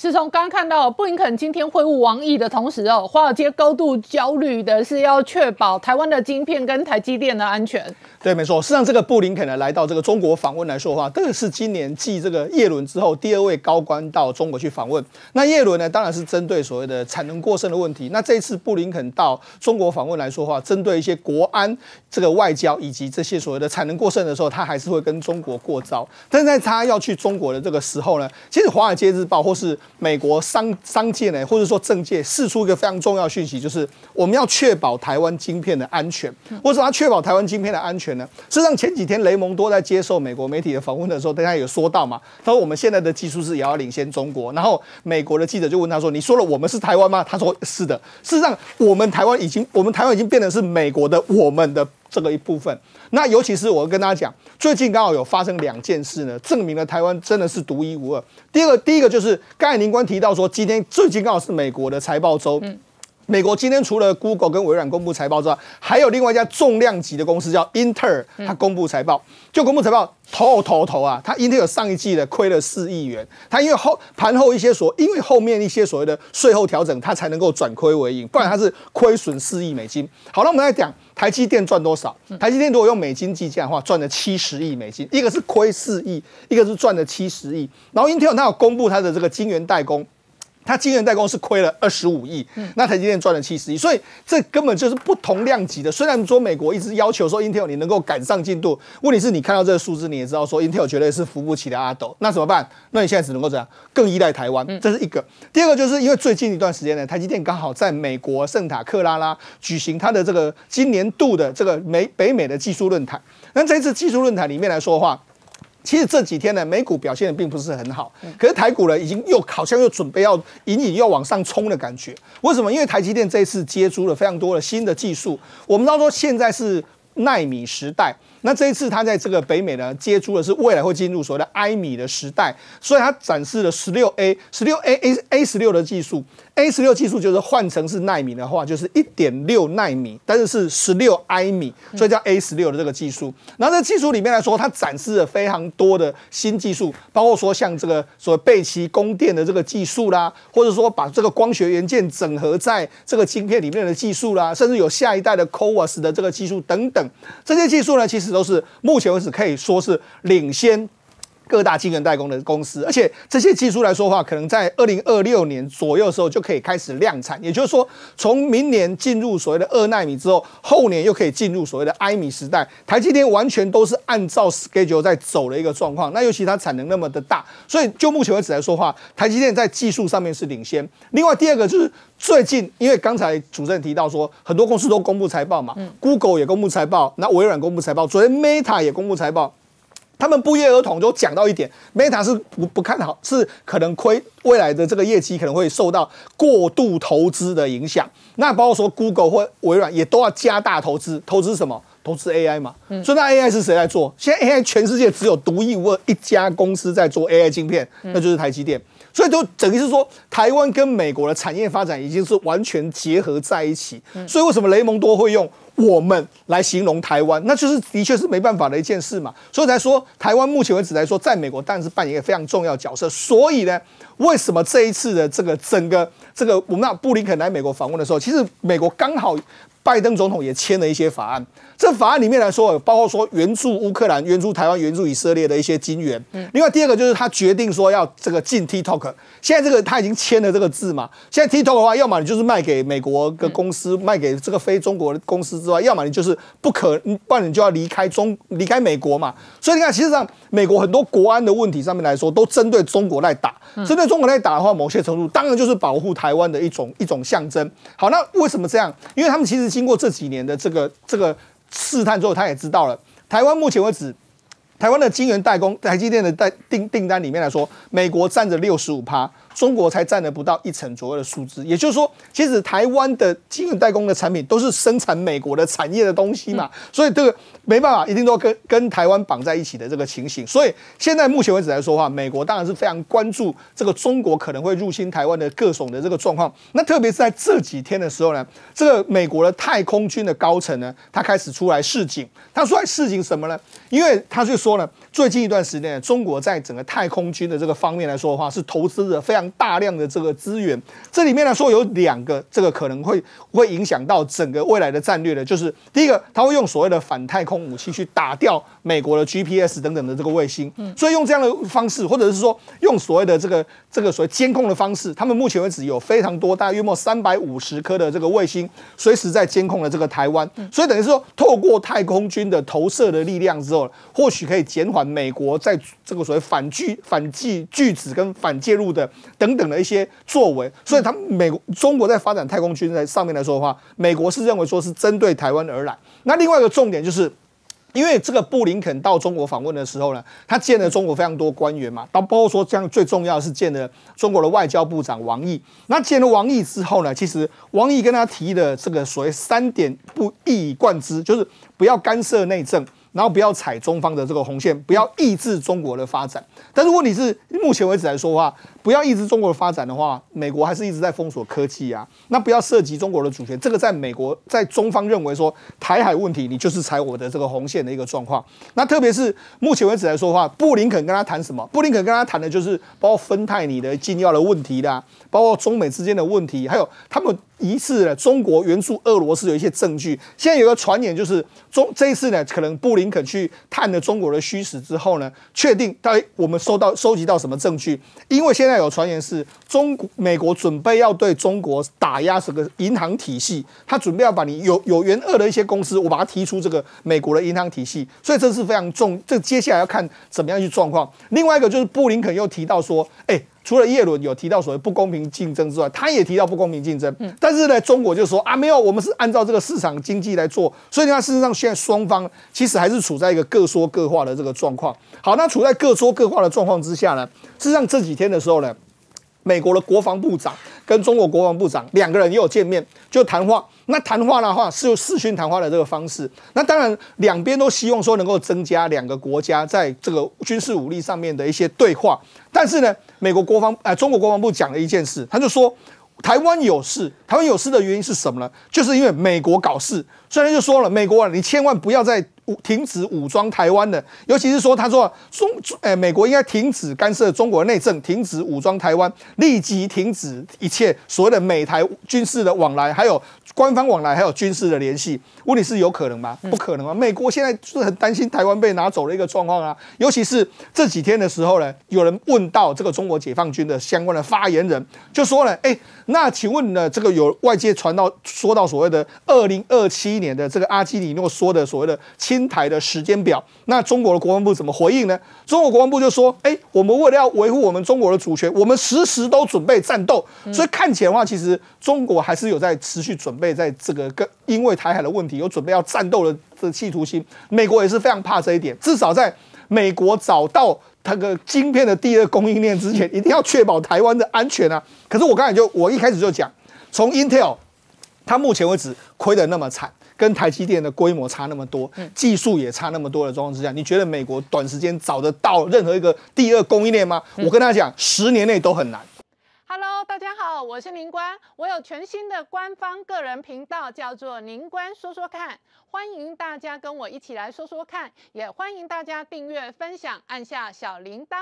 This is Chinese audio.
是从刚刚看到布林肯今天会晤王毅的同时哦，华尔街高度焦虑的是要确保台湾的晶片跟台积电的安全。对，没错。事实上，这个布林肯呢来到这个中国访问来说话，这个是今年继这个叶伦之后第二位高官到中国去访问。那叶伦呢，当然是针对所谓的产能过剩的问题。那这次布林肯到中国访问来说话，针对一些国安这个外交以及这些所谓的产能过剩的时候，他还是会跟中国过招。但在他要去中国的这个时候呢，其实《华尔街日报》或是美国商商界呢，或者说政界，释出一个非常重要讯息，就是我们要确保台湾晶片的安全。或者他确保台湾晶片的安全呢？事际上，前几天雷蒙多在接受美国媒体的访问的时候，大家有说到嘛，他说我们现在的技术是也要领先中国。然后美国的记者就问他说：“你说了我们是台湾吗？”他说：“是的。”事实上，我们台湾已经，我们台湾已经变得是美国的，我们的。这个一部分，那尤其是我跟大家讲，最近刚好有发生两件事呢，证明了台湾真的是独一无二。第二个，第一个就是刚才林官提到说，今天最近刚好是美国的财报周。美国今天除了 Google 跟微软公布财报之外，还有另外一家重量级的公司叫 Intel，它公布财报。就公布财报，头头头啊！它 Intel 上一季的亏了四亿元，它因为后盘后一些所，因为后面一些所谓的税后调整，它才能够转亏为盈，不然它是亏损四亿美金。好了，我们再讲台积电赚多少？台积电如果用美金计价的话，赚了七十亿美金，一个是亏四亿，一个是赚了七十亿。然后 Intel 它有公布它的这个晶圆代工。它晶圆代工是亏了二十五亿，那台积电赚了七十亿，所以这根本就是不同量级的。虽然说美国一直要求说 Intel 你能够赶上进度，问题是你看到这个数字，你也知道说 Intel 绝对是扶不起的阿斗。那怎么办？那你现在只能够怎样？更依赖台湾，这是一个。第二个就是因为最近一段时间呢，台积电刚好在美国圣塔克拉拉举行它的这个今年度的这个美北美的技术论坛。那在这次技术论坛里面来说的话。其实这几天呢，美股表现的并不是很好，可是台股呢，已经又好像又准备要隐隐要往上冲的感觉。为什么？因为台积电这一次接触了非常多的新的技术。我们道说现在是纳米时代。那这一次他在这个北美呢，接触的是未来会进入所谓的埃米的时代，所以它展示了十六 A 十六 A A A 十六的技术，A 十六技术就是换成是奈米的话，就是一点六奈米，但是是十六埃米，所以叫 A 十六的这个技术。然后在技术里面来说，它展示了非常多的新技术，包括说像这个所谓背鳍供电的这个技术啦，或者说把这个光学元件整合在这个晶片里面的技术啦，甚至有下一代的 c o a r s 的这个技术等等，这些技术呢，其实。都是目前为止可以说是领先。各大晶圆代工的公司，而且这些技术来说话，可能在二零二六年左右的时候就可以开始量产。也就是说，从明年进入所谓的二纳米之后，后年又可以进入所谓的埃米时代。台积电完全都是按照 schedule 在走的一个状况。那尤其它产能那么的大，所以就目前为止来说话，台积电在技术上面是领先。另外，第二个就是最近，因为刚才主持人提到说，很多公司都公布财报嘛，Google 也公布财报，那微软公布财报，昨天 Meta 也公布财报。他们不约而同都讲到一点，Meta 是不不看好，是可能亏未来的这个业绩可能会受到过度投资的影响。那包括说 Google 或微软也都要加大投资，投资什么？投资 AI 嘛。所以那 AI 是谁来做？现在 AI 全世界只有独一无二一家公司在做 AI 晶片，那就是台积电。所以就等于是说，台湾跟美国的产业发展已经是完全结合在一起。所以为什么雷蒙多会用？我们来形容台湾，那就是的确是没办法的一件事嘛，所以才说台湾目前为止来说，在美国当然是扮演一个非常重要角色。所以呢，为什么这一次的这个整个这个我们那布林肯来美国访问的时候，其实美国刚好拜登总统也签了一些法案。这法案里面来说，包括说援助乌克兰、援助台湾、援助以色列的一些金援。嗯。另外第二个就是他决定说要这个禁 TikTok。现在这个他已经签了这个字嘛。现在 TikTok 的话，要么你就是卖给美国的公司，卖给这个非中国的公司。对吧？要么你就是不可，不然你就要离开中，离开美国嘛。所以你看，实上美国很多国安的问题上面来说，都针对中国来打。针对中国来打的话，某些程度当然就是保护台湾的一种一种象征。好，那为什么这样？因为他们其实经过这几年的这个这个试探之后，他也知道了，台湾目前为止，台湾的晶圆代工，台积电的代订订单里面来说，美国占着六十五趴。中国才占了不到一成左右的数字，也就是说，其实台湾的精密代工的产品都是生产美国的产业的东西嘛，所以这个没办法，一定都要跟跟台湾绑在一起的这个情形。所以现在目前为止来说话，美国当然是非常关注这个中国可能会入侵台湾的各种的这个状况。那特别是在这几天的时候呢，这个美国的太空军的高层呢，他开始出来示警。他出来示警什么呢？因为他就说了。最近一段时间，中国在整个太空军的这个方面来说的话，是投资了非常大量的这个资源。这里面来说有两个，这个可能会会影响到整个未来的战略的，就是第一个，他会用所谓的反太空武器去打掉美国的 GPS 等等的这个卫星。嗯。所以用这样的方式，或者是说用所谓的这个这个所谓监控的方式，他们目前为止有非常多，大约莫三百五十颗的这个卫星，随时在监控了这个台湾。所以等于是说，透过太空军的投射的力量之后，或许可以减缓。反美国在这个所谓反拒反拒拒止跟反介入的等等的一些作为，所以他美国中国在发展太空军在上面来说的话，美国是认为说是针对台湾而来。那另外一个重点就是，因为这个布林肯到中国访问的时候呢，他见了中国非常多官员嘛，到包括说样最重要是见了中国的外交部长王毅。那见了王毅之后呢，其实王毅跟他提的这个所谓三点不一以贯之，就是不要干涉内政。然后不要踩中方的这个红线，不要抑制中国的发展。但是问题是，目前为止来说话，不要抑制中国的发展的话，美国还是一直在封锁科技啊。那不要涉及中国的主权，这个在美国在中方认为说台海问题，你就是踩我的这个红线的一个状况。那特别是目前为止来说话，布林肯跟他谈什么？布林肯跟他谈的就是包括芬太尼的禁药的问题啦，包括中美之间的问题，还有他们。疑似呢，中国援助俄罗斯有一些证据。现在有个传言，就是中这一次呢，可能布林肯去探了中国的虚实之后呢，确定底我们收到收集到什么证据？因为现在有传言是，中美国准备要对中国打压整个银行体系，他准备要把你有有援俄的一些公司，我把它踢出这个美国的银行体系。所以这是非常重，这接下来要看怎么样去状况。另外一个就是布林肯又提到说，哎。除了耶伦有提到所谓不公平竞争之外，他也提到不公平竞争。嗯，但是呢，中国就说啊，没有，我们是按照这个市场经济来做。所以呢，事实上现在双方其实还是处在一个各说各话的这个状况。好，那处在各说各话的状况之下呢，事实上这几天的时候呢。美国的国防部长跟中国国防部长两个人又有见面，就谈话。那谈话的话是视讯谈话的这个方式。那当然两边都希望说能够增加两个国家在这个军事武力上面的一些对话。但是呢，美国国防呃中国国防部讲了一件事，他就说台湾有事，台湾有事的原因是什么呢？就是因为美国搞事。所以他就说了，美国你千万不要在。停止武装台湾的，尤其是说，他说中，哎，美国应该停止干涉中国内政，停止武装台湾，立即停止一切所谓的美台军事的往来，还有官方往来，还有军事的联系。问题是有可能吗？不可能啊！美国现在就是很担心台湾被拿走的一个状况啊！尤其是这几天的时候呢，有人问到这个中国解放军的相关的发言人，就说呢，哎，那请问呢，这个有外界传到说到所谓的二零二七年的这个阿基里诺说的所谓的亲。金台的时间表，那中国的国防部怎么回应呢？中国国防部就说：“哎，我们为了要维护我们中国的主权，我们时时都准备战斗。所以看起来的话，其实中国还是有在持续准备，在这个跟因为台海的问题有准备要战斗的的企图心。美国也是非常怕这一点，至少在美国找到那个晶片的第二供应链之前，一定要确保台湾的安全啊！可是我刚才就我一开始就讲，从 Intel，它目前为止亏得那么惨。”跟台积电的规模差那么多，技术也差那么多的状况之下，你觉得美国短时间找得到任何一个第二供应链吗？我跟他讲，十年内都很难。Hello，大家好，我是宁官，我有全新的官方个人频道，叫做宁官说说看，欢迎大家跟我一起来说说看，也欢迎大家订阅、分享，按下小铃铛。